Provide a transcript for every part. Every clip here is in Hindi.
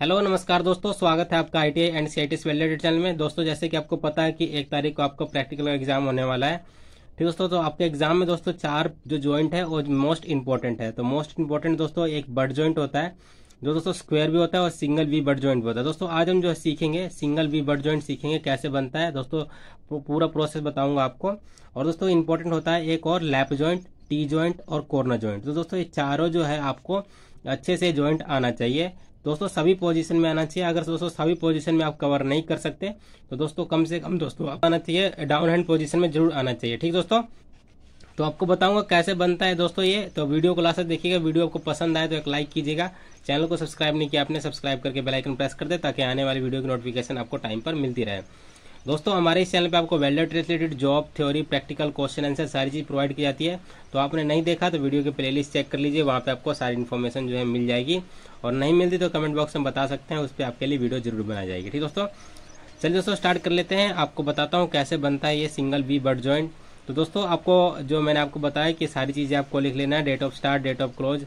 हेलो नमस्कार दोस्तों स्वागत है आपका I T and C I T channel में दोस्तों जैसे कि आपको पता है कि एक तारीख को आपका प्रैक्टिकल एग्जाम होने वाला है ठीक दोस्तों तो आपके एग्जाम में दोस्तों चार जो ज्वाइंट है वो मोस्ट इंपॉर्टेंट है तो मोस्ट इंपॉर्टेंट दोस्तों एक बर्ड ज्वाइंट होता है जो दोस्तों स्क्वेयर भी होता है और सिंगल वी बर्ड ज्वाइंट भी होता है दोस्तों आज हम जो है सीखेंगे सिंगल वी बर्ड ज्वाइंट सीखेंगे कैसे बनता है दोस्तों पूरा प्रोसेस बताऊंगा आपको और दोस्तों इंपॉर्टेंट होता है एक और लैप ज्वाइंट टी ज्वाइंट और कॉर्नर ज्वाइंट तो दोस्तों ये चारों जो है आपको अच्छे से ज्वाइंट आना चाहिए दोस्तों सभी पोजीशन में आना चाहिए अगर दोस्तों सभी पोजीशन में आप कवर नहीं कर सकते तो दोस्तों कम से कम दोस्तों आप आना चाहिए डाउन हैंड पोजीशन में जरूर आना चाहिए ठीक दोस्तों तो आपको बताऊंगा कैसे बनता है दोस्तों ये तो वीडियो को लास्ट देखिएगा वीडियो आपको पसंद आए तो एक लाइक कीजिएगा चैनल को सब्सक्राइब नहीं किया आपने सब्सक्राइब करके बेलाइकन प्रेस कर दे ताकि आने वाली वीडियो की नोटिफिकेशन आपको टाइम पर मिलती रहे दोस्तों हमारे इस चैनल पे आपको welder related job theory practical question answer सारी चीज़ प्रोवाइड की जाती है तो आपने नहीं देखा तो वीडियो की प्लेलिस्ट चेक कर लीजिए वहाँ पे आपको सारी इन्फॉर्मेशन जो है मिल जाएगी और नहीं मिलती तो कमेंट बॉक्स में बता सकते हैं उस पर आपके लिए वीडियो जरूर बनाई जाएगी ठीक दोस्तों चलिए दोस्तों स्टार्ट कर लेते हैं आपको बताता हूँ कैसे बनता है ये सिंगल बी बर्ड ज्वाइंट तो दोस्तों आपको जो मैंने आपको बताया कि सारी चीज़ें आपको लिख लेना है date of start date of close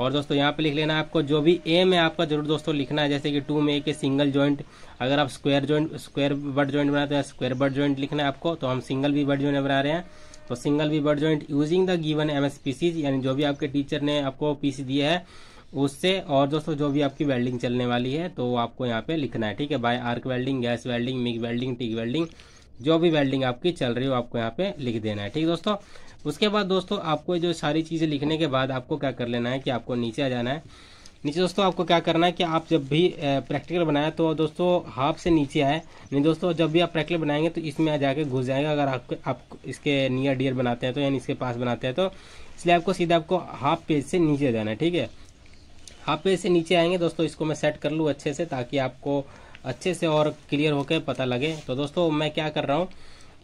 और दोस्तों यहाँ पे लिख लेना है आपको जो भी ए में आपका जरूर दोस्तों लिखना है जैसे कि टू में एक सिंगल ज्वाइंट अगर आप square joint square butt joint बनाते हैं स्क्वायर बर्ड ज्वाइंट लिखना है आपको तो हम सिंगल भी बर्ड ज्वाइंट बना रहे हैं तो सिंगल भी butt joint using the given M S यानी जो भी आपके टीचर ने आपको पीसी दिया है उससे और दोस्तों जो भी आपकी वेल्डिंग चलने वाली है तो आपको यहाँ पे लिखना है ठीक है by arc welding gas welding MIG welding TIG welding जो भी वेल्डिंग आपकी चल रही हो आपको यहाँ पे लिख देना है ठीक दोस्तों उसके बाद दोस्तों आपको जो सारी चीज़ें लिखने के बाद आपको क्या कर लेना है कि आपको नीचे आ जाना है नीचे दोस्तों आपको क्या करना है कि आप जब भी प्रैक्टिकल बनाए तो दोस्तों हाफ से नीचे आए नहीं दोस्तों जब भी आप प्रैक्टिकल बनाएंगे तो इसमें आ जाके घुस जाएगा अगर आप आप इसके नियर डियर बनाते हैं तो यानी इसके पास बनाते हैं तो इसलिए आपको सीधा आपको हाफ पेज से नीचे जाना है ठीक है हाफ पेज से नीचे आएंगे दोस्तों इसको मैं सेट कर लूँ अच्छे से ताकि आपको अच्छे से और क्लियर होकर पता लगे तो दोस्तों मैं क्या कर रहा हूँ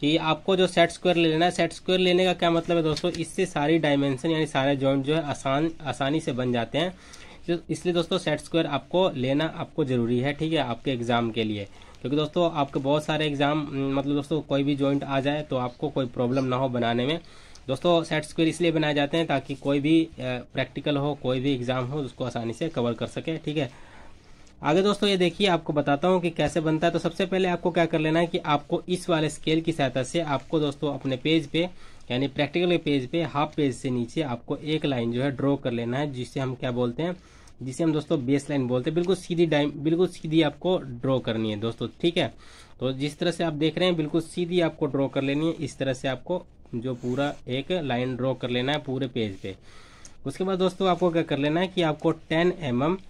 कि आपको जो सेट स्क्वायर ले लेना है सेट स्क्वायर लेने का क्या मतलब है दोस्तों इससे सारी डायमेंशन यानी सारे जॉइंट जो है आसान आसानी से बन जाते हैं इसलिए दोस्तों सेट स्क्वायर आपको लेना आपको ज़रूरी है ठीक है आपके एग्ज़ाम के लिए क्योंकि दोस्तों आपके बहुत सारे एग्ज़ाम हम्म, मतलब दोस्तों कोई भी जॉइंट आ जाए तो आपको कोई प्रॉब्लम ना हो बनाने में दोस्तों सेट स्क्वेयर इसलिए बनाए जाते हैं ताकि कोई भी प्रैक्टिकल हो कोई भी एग्ज़ाम हो उसको आसानी से कवर कर सके ठीक है आगे दोस्तों ये देखिए आपको बताता हूँ कि कैसे बनता है तो सबसे पहले आपको क्या कर लेना है कि आपको इस वाले स्केल की सहायता से आपको दोस्तों अपने पेज पे यानी प्रैक्टिकल के पेज पे हाफ पेज से नीचे आपको एक लाइन जो है ड्रॉ कर लेना है जिसे हम क्या बोलते हैं जिसे हम दोस्तों बेस लाइन बोलते हैं बिल्कुल सीधी डाइम बिल्कुल सीधी आपको ड्रॉ करनी है दोस्तों ठीक है तो जिस तरह से आप देख रहे हैं बिल्कुल सीधी आपको ड्रॉ कर लेनी है इस तरह से आपको जो पूरा एक लाइन ड्रॉ कर लेना है पूरे पेज पे उसके बाद दोस्तों आपको क्या कर लेना है कि आपको टेन एम mm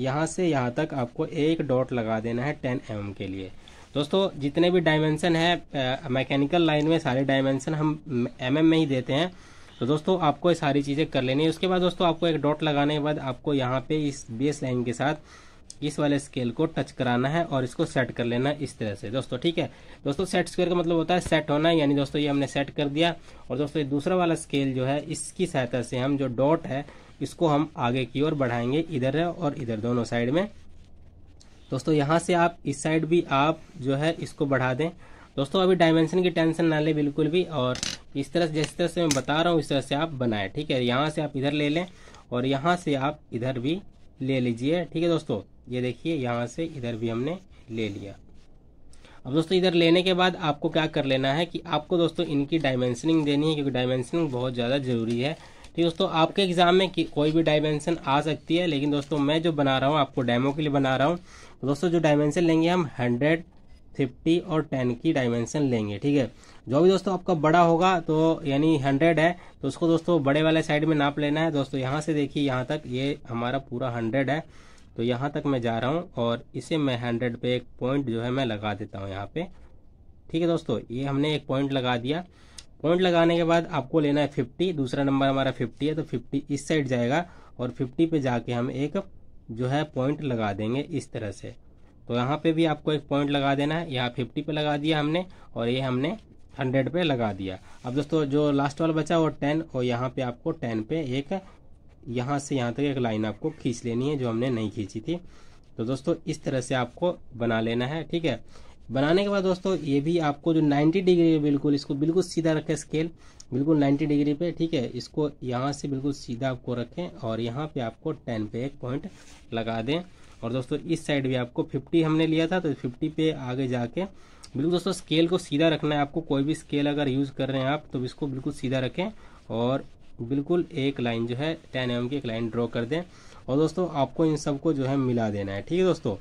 यहाँ से यहाँ तक आपको एक डॉट लगा देना है टेन एम के लिए दोस्तों जितने भी डायमेंसन है मैकेनिकल लाइन में सारे डायमेंसन हम एम mm में ही देते हैं तो दोस्तों आपको ये सारी चीज़ें कर लेनी है उसके बाद दोस्तों आपको एक डॉट लगाने के बाद आपको यहाँ पे इस बेस लाइन के साथ इस वाले स्केल को टच कराना है और इसको सेट कर लेना है इस तरह से दोस्तों ठीक है दोस्तों सेट स्क्वायर का मतलब होता है सेट होना यानी दोस्तों ये हमने सेट कर दिया और दोस्तों ये दूसरा वाला स्केल जो है इसकी सहायता से हम जो डॉट है इसको हम आगे की ओर बढ़ाएंगे इधर है और इधर दोनों साइड में दोस्तों यहाँ से आप इस साइड भी आप जो है इसको बढ़ा दें दोस्तों अभी डायमेंशन की टेंशन ना ले बिल्कुल भी और इस तरह से जिस तरह से मैं बता रहा हूँ इस तरह से आप बनाएं ठीक है यहाँ से आप इधर ले लें और यहाँ से आप इधर भी ले लीजिए ठीक है दोस्तों ये देखिए यहाँ से इधर भी हमने ले लिया अब दोस्तों इधर लेने के बाद आपको क्या कर लेना है कि आपको दोस्तों इनकी डायमेंशनिंग देनी है क्योंकि डायमेंशनिंग बहुत ज़्यादा ज़रूरी है ठीक है दोस्तों आपके एग्जाम में कोई भी डायमेंशन आ सकती है लेकिन दोस्तों मैं जो बना रहा हूँ आपको डेमो के लिए बना रहा हूँ तो दोस्तों जो डायमेंशन लेंगे हम हंड्रेड फिफ्टी और टेन की डायमेंशन लेंगे ठीक है जो भी दोस्तों आपका बड़ा होगा तो यानी हंड्रेड है तो उसको दोस्तों बड़े वाले साइड में नाप लेना है दोस्तों यहाँ से देखिए यहाँ तक ये हमारा पूरा हंड्रेड है तो यहाँ तक मैं जा रहा हूँ और इसे मैं हंड्रेड पे एक पॉइंट जो है मैं लगा देता हूँ यहाँ पे ठीक है दोस्तों ये हमने एक पॉइंट लगा दिया पॉइंट लगाने के बाद आपको लेना है फिफ्टी दूसरा नंबर हमारा फिफ्टी है तो फिफ्टी इस साइड जाएगा और फिफ्टी पे जाके हम एक जो है पॉइंट लगा देंगे इस तरह से तो यहाँ पे भी आपको एक पॉइंट लगा देना है यहाँ फिफ्टी पे लगा दिया हमने और ये हमने हंड्रेड पे लगा दिया अब दोस्तों जो लास्ट वाला बचा वो टेन और यहाँ पे आपको टेन पे एक यहाँ से यहाँ तक एक लाइन आपको खींच लेनी है जो हमने नहीं खींची थी तो दोस्तों इस तरह से आपको बना लेना है ठीक है बनाने के बाद दोस्तों ये भी आपको जो 90 डिग्री है बिल्कुल इसको बिल्कुल सीधा रखें स्केल बिल्कुल 90 डिग्री पे ठीक है इसको यहाँ से बिल्कुल सीधा आपको रखें और यहाँ पे आपको 10 पे एक पॉइंट लगा दें और दोस्तों इस साइड भी आपको 50 हमने लिया था तो 50 पे आगे जाके बिल्कुल दोस्तों स्केल को सीधा रखना है आपको कोई भी स्केल अगर यूज़ कर रहे हैं आप तो इसको बिल्कुल सीधा रखें और बिल्कुल एक लाइन जो है टेन एम की एक लाइन ड्रॉ कर दें और दोस्तों आपको इन सबको जो है मिला देना है ठीक है दोस्तों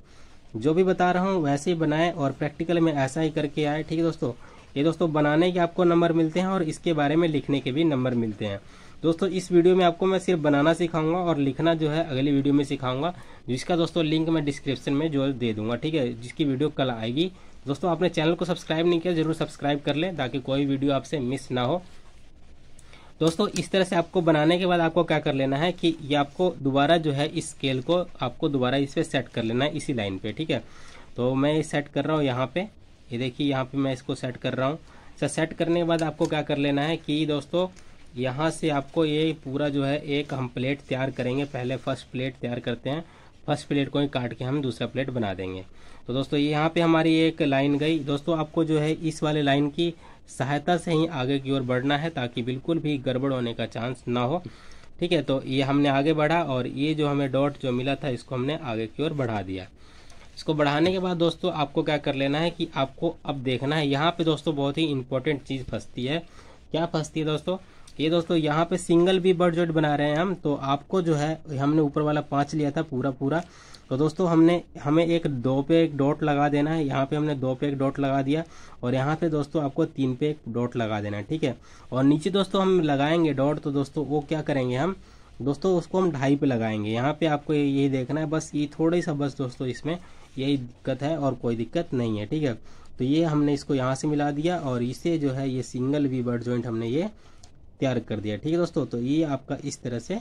जो भी बता रहा हूँ वैसे ही बनाएं और प्रैक्टिकल में ऐसा ही करके आए ठीक है दोस्तों ये दोस्तों बनाने के आपको नंबर मिलते हैं और इसके बारे में लिखने के भी नंबर मिलते हैं दोस्तों इस वीडियो में आपको मैं सिर्फ बनाना सिखाऊंगा और लिखना जो है अगली वीडियो में सिखाऊंगा जिसका दोस्तों लिंक मैं डिस्क्रिप्शन में जो दे दूंगा ठीक है जिसकी वीडियो कल आएगी दोस्तों आपने चैनल को सब्सक्राइब नहीं किया जरूर सब्सक्राइब कर लें ताकि कोई वीडियो आपसे मिस ना हो दोस्तों इस तरह से आपको बनाने के बाद आपको क्या कर लेना है कि ये आपको दोबारा जो है इस स्केल को आपको दोबारा इस पर सेट कर लेना है इसी लाइन पे ठीक है तो मैं ये सेट कर रहा हूँ यहाँ पे ये देखिए यहाँ पे मैं इसको सेट कर रहा हूँ सर अच्छा, सेट करने के बाद आपको क्या कर लेना है कि दोस्तों यहाँ से आपको ये पूरा जो है एक हम प्लेट तैयार करेंगे पहले फर्स्ट प्लेट तैयार करते हैं फर्स्ट प्लेट को ही काट के हम दूसरा प्लेट बना देंगे तो दोस्तों यहाँ पे हमारी एक लाइन गई दोस्तों आपको जो है इस वाले लाइन की सहायता से ही आगे की ओर बढ़ना है ताकि बिल्कुल भी गड़बड़ होने का चांस ना हो ठीक है तो ये हमने आगे बढ़ा और ये जो हमें डॉट जो मिला था इसको हमने आगे की ओर बढ़ा दिया इसको बढ़ाने के बाद दोस्तों आपको क्या कर लेना है कि आपको अब देखना है यहाँ पे दोस्तों बहुत ही इंपॉर्टेंट चीज़ फंसती है क्या फंसती है दोस्तों ये दोस्तों यहाँ पे सिंगल भी बर्ड जोट बना रहे हैं हम तो आपको जो है हमने ऊपर वाला पाँच लिया था पूरा पूरा तो दोस्तों हमने हमें एक दो पे एक डॉट लगा देना है यहाँ पे हमने दो पे एक डॉट लगा दिया और यहाँ पे दोस्तों आपको तीन पे एक डॉट लगा देना है ठीक है और नीचे दोस्तों हम लगाएंगे डॉट तो दोस्तों वो क्या करेंगे हम दोस्तों उसको हम ढाई पे लगाएंगे यहाँ पे आपको यही देखना है बस ये थोड़ी सा बस दोस्तों इसमें यही दिक्कत है और कोई दिक्कत नहीं है ठीक है तो ये हमने इसको यहाँ से मिला दिया और इसे जो है ये सिंगल वी बर्ड ज्वाइंट हमने ये तैयार कर दिया ठीक है दोस्तों तो ये आपका इस तरह से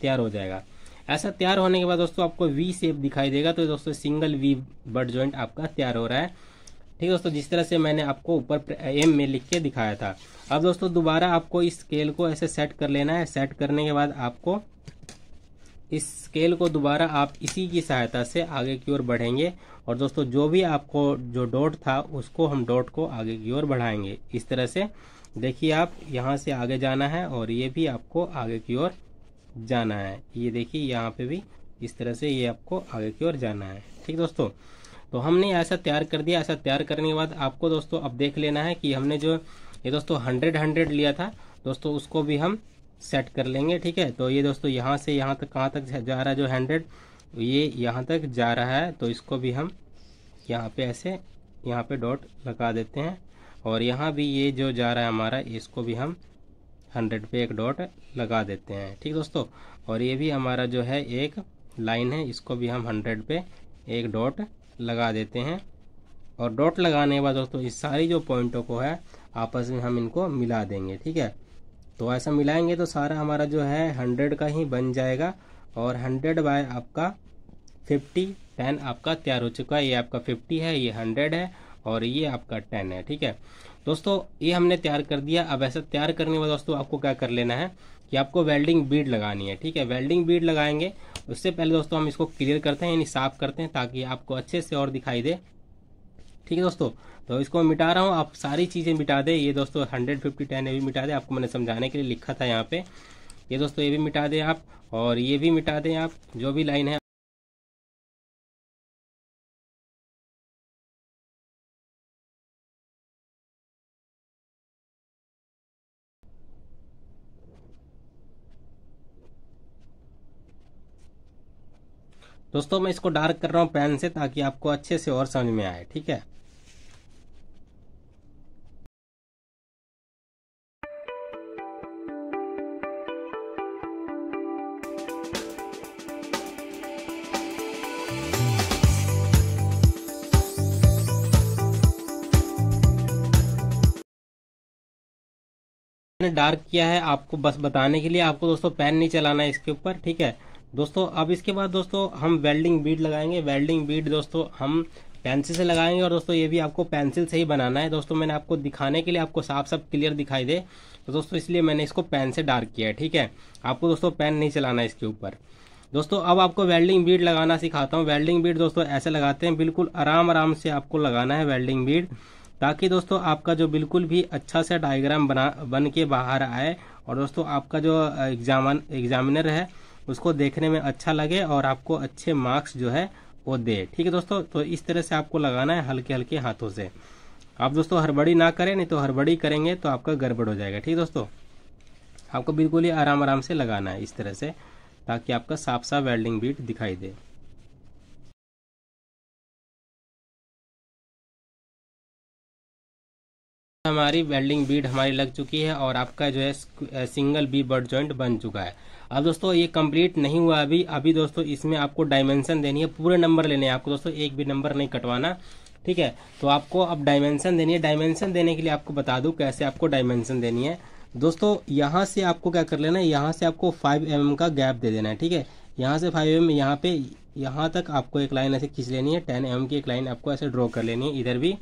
तैयार हो जाएगा ऐसा तैयार होने के बाद दोस्तों आपको वी सेप दिखाई देगा तो दोस्तों सिंगल वी बर्ड ज्वाइंट आपका तैयार हो रहा है ठीक है दोस्तों जिस तरह से मैंने आपको ऊपर एम में लिख के दिखाया था अब दोस्तों दोबारा आपको इस स्केल को ऐसे सेट कर लेना है सेट करने के बाद आपको इस स्केल को दोबारा आप इसी की सहायता से आगे की ओर बढ़ेंगे और दोस्तों जो भी आपको जो डॉट था उसको हम डॉट को आगे की ओर बढ़ाएंगे इस तरह से देखिए आप यहाँ से आगे जाना है और ये भी आपको आगे की ओर जाना है ये देखिए यहाँ पे भी इस तरह से ये आपको आगे की ओर जाना है ठीक दोस्तों तो हमने ऐसा तैयार कर दिया ऐसा तैयार करने के बाद आपको दोस्तों अब देख लेना है कि हमने जो ये दोस्तों हंड्रेड हंड्रेड लिया था दोस्तों उसको भी हम सेट कर लेंगे ठीक है तो ये दोस्तों यहाँ से यहाँ तक कहाँ तक जा रहा है जो हंड्रेड ये यहाँ तक जा रहा है तो इसको भी हम यहाँ पे ऐसे यहाँ पे डॉट लगा देते हैं और यहाँ भी ये जो जा रहा है हमारा इसको भी हम हंड्रेड पे एक डॉट लगा देते हैं ठीक दोस्तों और ये भी हमारा जो है एक लाइन है इसको भी हम हंड्रेड पे एक डॉट लगा देते हैं और डॉट लगाने के बाद दोस्तों इस सारी जो पॉइंटों को है आपस में हम इनको मिला देंगे ठीक है तो ऐसा मिलाएंगे तो सारा हमारा जो है हंड्रेड का ही बन जाएगा और हंड्रेड बाय आपका फिफ्टी टेन आपका तैयार हो चुका है ये आपका फिफ्टी है ये हंड्रेड है और ये आपका टेन है ठीक है दोस्तों ये हमने तैयार कर दिया अब ऐसा तैयार करने में दोस्तों आपको क्या कर लेना है कि आपको वेल्डिंग बीड लगानी है ठीक है वेल्डिंग बीड लगाएंगे उससे पहले दोस्तों हम इसको क्लियर करते हैं यानी साफ करते हैं ताकि आपको अच्छे से और दिखाई दे ठीक है दोस्तों तो इसको मिटा रहा हूँ आप सारी चीज़ें मिटा दें ये दोस्तों हंड्रेड फिफ्टी टेन ये भी मिटा दें आपको मैंने समझाने के लिए लिखा था यहाँ पे ये दोस्तों ये भी मिटा दें आप और ये भी मिटा दें आप जो भी लाइन है दोस्तों मैं इसको डार्क कर रहा हूँ पेन से ताकि आपको अच्छे से और समझ में आए ठीक है डार्क किया है आपको बस बताने के लिए आपको दोस्तों पेन नहीं चलाना है इसके ऊपर ठीक है दोस्तों अब इसके बाद दोस्तों हम वेल्डिंग बीड लगाएंगे वेल्डिंग बीड दोस्तों हम पेंसिल से लगाएंगे और दोस्तों ये भी आपको पेंसिल से ही बनाना है दोस्तों मैंने आपको दिखाने के लिए आपको साफ साफ क्लियर दिखाई दे तो दोस्तों इसलिए मैंने इसको पेन से डार्क किया है ठीक है आपको दोस्तों पेन नहीं चलाना है इसके ऊपर दोस्तों अब आपको वेल्डिंग बीड लगाना सिखाता हूँ वेल्डिंग बीड दोस्तों ऐसे लगाते हैं बिल्कुल आराम आराम से आपको लगाना है वेल्डिंग बीड ताकि दोस्तों आपका जो बिल्कुल भी अच्छा सा डायग्राम बना बन के बाहर आए और दोस्तों आपका जो एग्जाम एग्जामिनर है उसको देखने में अच्छा लगे और आपको अच्छे मार्क्स जो है वो दे ठीक है दोस्तों तो इस तरह से आपको लगाना है हल्के हल्के हाथों से आप दोस्तों हरबड़ी ना करें नहीं तो हरबड़ी करेंगे तो आपका गड़बड़ हो जाएगा ठीक है दोस्तों आपको बिल्कुल ही आराम आराम से लगाना है इस तरह से ताकि आपका साफ साफ वेल्डिंग बीट दिखाई दे हमारी वेल्डिंग बीड हमारी लग चुकी है और आपका जो है सिंगल बी बर्ड ज्वाइंट बन चुका है अब दोस्तों ये कंप्लीट नहीं हुआ अभी अभी दोस्तों इसमें आपको डायमेंशन देनी है पूरे नंबर लेने हैं आपको दोस्तों एक भी नंबर नहीं कटवाना ठीक है तो आपको अब डायमेंशन देनी है डायमेंशन देने के लिए आपको बता दूँ कैसे आपको डायमेंशन देनी है दोस्तों यहाँ से आपको क्या कर लेना है यहाँ से आपको फाइव एम mm का गैप दे देना है ठीक है यहाँ से फाइव एम mm यहाँ पे यहाँ तक आपको एक लाइन ऐसे खींच लेनी है टेन एम mm की एक लाइन आपको ऐसे ड्रॉ कर लेनी है इधर भी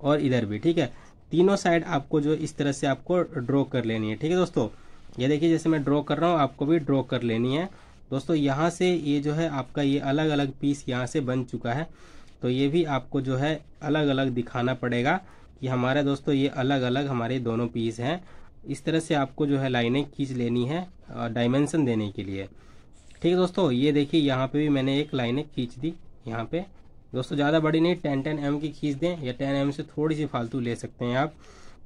और इधर भी ठीक है तीनों साइड आपको जो इस तरह से आपको ड्रॉ कर लेनी है ठीक है दोस्तों ये देखिए जैसे मैं ड्रॉ कर रहा हूँ आपको भी ड्रॉ कर लेनी है दोस्तों यहाँ से ये जो है आपका ये अलग अलग पीस यहाँ से बन चुका है तो ये भी आपको जो है अलग अलग दिखाना पड़ेगा कि हमारे दोस्तों ये अलग अलग हमारे दोनों पीस हैं इस तरह से आपको जो है लाइनें खींच लेनी है डायमेंशन देने के लिए ठीक है दोस्तों ये देखिए यहाँ पे भी मैंने एक लाइनें खींच दी यहाँ पे दोस्तों ज़्यादा बड़ी नहीं टेन टेन एम की खींच दें या टेन एम से थोड़ी सी फालतू ले सकते हैं आप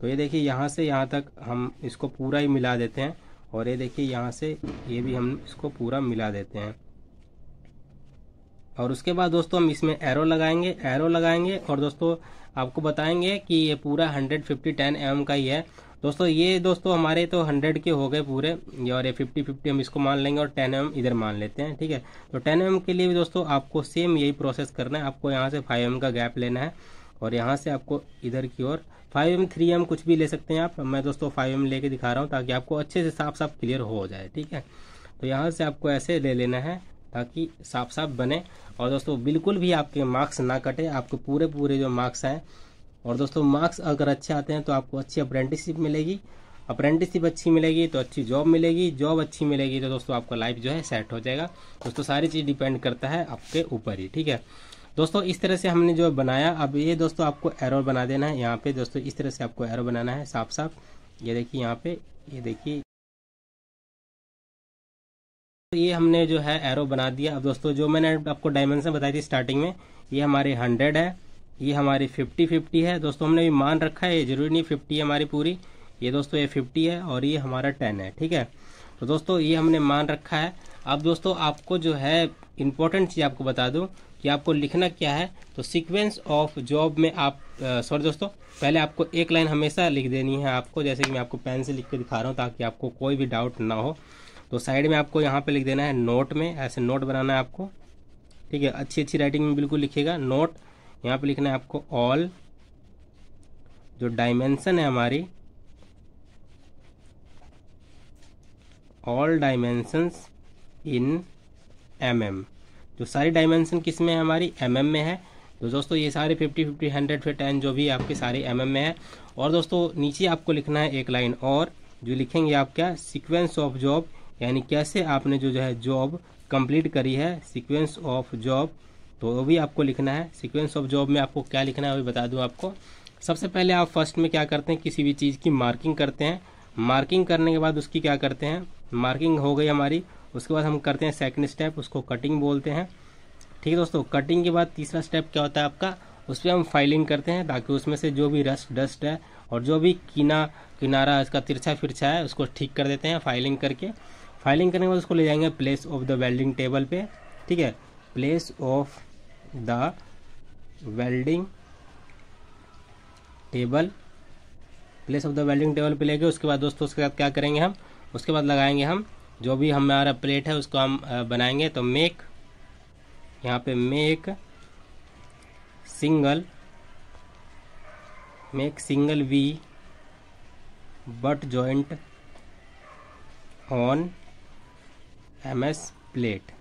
तो ये देखिए यहाँ से यहाँ तक हम इसको पूरा ही मिला देते हैं और ये देखिए यहाँ से ये भी हम इसको पूरा मिला देते हैं और उसके बाद दोस्तों हम इसमें एरो लगाएंगे एरो लगाएंगे और दोस्तों आपको बताएंगे कि ये पूरा 150 फिफ्टी टेन एम का ही है दोस्तों ये दोस्तों हमारे तो 100 के हो गए पूरे और ये 50 50 हम इसको मान लेंगे और 10 एम इधर मान लेते हैं ठीक है तो 10 एम के लिए भी दोस्तों आपको सेम यही प्रोसेस करना है आपको यहाँ से 5 एम का गैप लेना है और यहाँ से आपको इधर की ओर फाइव एम थ्री एम कुछ भी ले सकते हैं आप मैं दोस्तों फाइव एम लेके दिखा रहा हूँ ताकि आपको अच्छे से साफ साफ क्लियर हो जाए ठीक है तो यहाँ से आपको ऐसे ले लेना है ताकि साफ साफ बने और दोस्तों बिल्कुल भी आपके मार्क्स ना कटे आपके पूरे पूरे जो मार्क्स हैं और दोस्तों मार्क्स अगर अच्छे आते हैं तो आपको अच्छी अप्रेंटिसशिप मिलेगी अप्रेंटिसशिप अच्छी मिलेगी तो अच्छी जॉब मिलेगी जॉब अच्छी मिलेगी तो दोस्तों आपका लाइफ जो है सेट हो जाएगा दोस्तों सारी चीज़ डिपेंड करता है आपके ऊपर ही ठीक है दोस्तों इस तरह से हमने जो बनाया अब ये दोस्तों आपको एरो बना देना है यहाँ पे दोस्तों इस तरह से आपको एरो बनाना है साफ साफ ये देखिए यहाँ पे ये देखिए तो ये हमने जो है एरो बना दिया अब दोस्तों जो मैंने आपको डायमेंशन बताई थी स्टार्टिंग में ये हमारे हंड्रेड है ये हमारी फिफ्टी फिफ्टी है दोस्तों हमने भी मान रखा है ये जरूरी नहीं फिफ्टी है हमारी पूरी ये दोस्तों ये फिफ्टी है और ये हमारा टेन है ठीक है तो दोस्तों ये हमने मान रखा है अब दोस्तों आपको जो है इम्पोर्टेंट चीज़ आपको बता दूं कि आपको लिखना क्या है तो सीक्वेंस ऑफ जॉब में आप सॉरी दोस्तों पहले आपको एक लाइन हमेशा लिख देनी है आपको जैसे कि मैं आपको पेन से लिख के दिखा रहा हूँ ताकि आपको कोई भी डाउट ना हो तो साइड में आपको यहाँ पे लिख देना है नोट में ऐसे नोट बनाना है आपको ठीक है अच्छी अच्छी राइटिंग में बिल्कुल लिखेगा नोट यहाँ पे लिखना है आपको ऑल जो डायमेंशन है हमारी all dimensions in m mm. तो सारी डायमेंशन किस में है हमारी एम mm में है तो दोस्तों ये सारे फिफ्टी फिफ्टी हंड्रेड फिट एन जो भी आपके सारे एम mm में है और दोस्तों नीचे आपको लिखना है एक लाइन और जो लिखेंगे आप क्या सिक्वेंस ऑफ जॉब यानी कैसे आपने जो जो है जॉब कंप्लीट करी है सिक्वेंस ऑफ जॉब तो वो भी आपको लिखना है सिक्वेंस ऑफ जॉब में आपको क्या लिखना है वो बता दूँ आपको सबसे पहले आप फर्स्ट में क्या करते हैं किसी भी चीज़ की मार्किंग करते हैं मार्किंग करने के बाद उसकी क्या करते हैं मार्किंग हो गई हमारी उसके बाद हम करते हैं सेकंड स्टेप उसको कटिंग बोलते हैं ठीक है दोस्तों कटिंग के बाद तीसरा स्टेप क्या होता है आपका उस पर हम फाइलिंग करते हैं ताकि उसमें से जो भी रस्ट डस्ट है और जो भी किना किनारा इसका तिरछा फिरछा है उसको ठीक कर देते हैं फाइलिंग करके फाइलिंग करने के बाद उसको ले जाएंगे place of the welding table पे ठीक है place of the welding table place of the welding table पे लेके उसके बाद दोस्तों उसके साथ क्या करेंगे हम उसके बाद लगाएंगे हम जो भी हमारा प्लेट है उसको हम बनाएंगे तो मेक यहाँ पे make single make single V butt joint on M S plate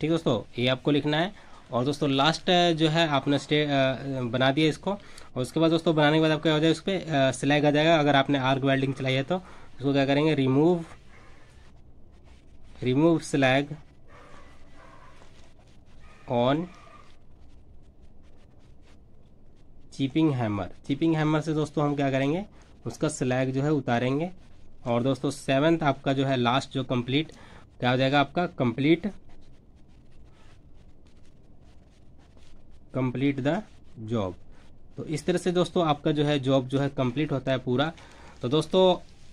ठीक दोस्तों ये आपको लिखना है और दोस्तों लास्ट जो है आपने स्टे बना दिया इसको और उसके बाद दोस्तों बनाने के बाद आपका हो जाए उस पर स्लैग आ जाएगा अगर आपने आर्क वेल्डिंग चलाई है तो इसको क्या करेंगे remove remove slag on chipping hammer chipping hammer से दोस्तों हम क्या करेंगे उसका स्लैग जो है उतारेंगे और दोस्तों सेवन्थ आपका जो है लास्ट जो कंप्लीट क्या हो जाएगा आपका कंप्लीट कंप्लीट द जॉब तो इस तरह से दोस्तों आपका जो है जॉब जो है कंप्लीट होता है पूरा तो दोस्तों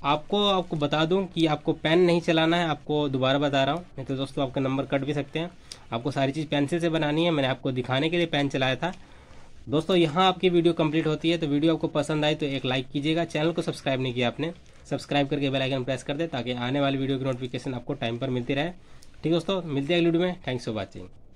आपको आपको बता दूं कि आपको पेन नहीं चलाना है आपको दोबारा बता रहा हूँ नहीं तो दोस्तों आपका नंबर कट भी सकते हैं आपको सारी चीज़ पेंसिल से बनानी है मैंने आपको दिखाने के लिए पेन चलाया था दोस्तों यहाँ आपकी वीडियो कंप्लीट होती है तो वीडियो आपको पसंद आई तो एक लाइक कीजिएगा चैनल को सब्सक्राइब नहीं किया आपने सब्सक्राइब करके बेलाइकन प्रेस कर दे ताकि आने वाली वीडियो की नोटिफिकेशन आपको टाइम पर मिलती रहे ठीक है दोस्तों मिलते हैं अगली वीडियो में थैंक्स फॉर वॉचिंग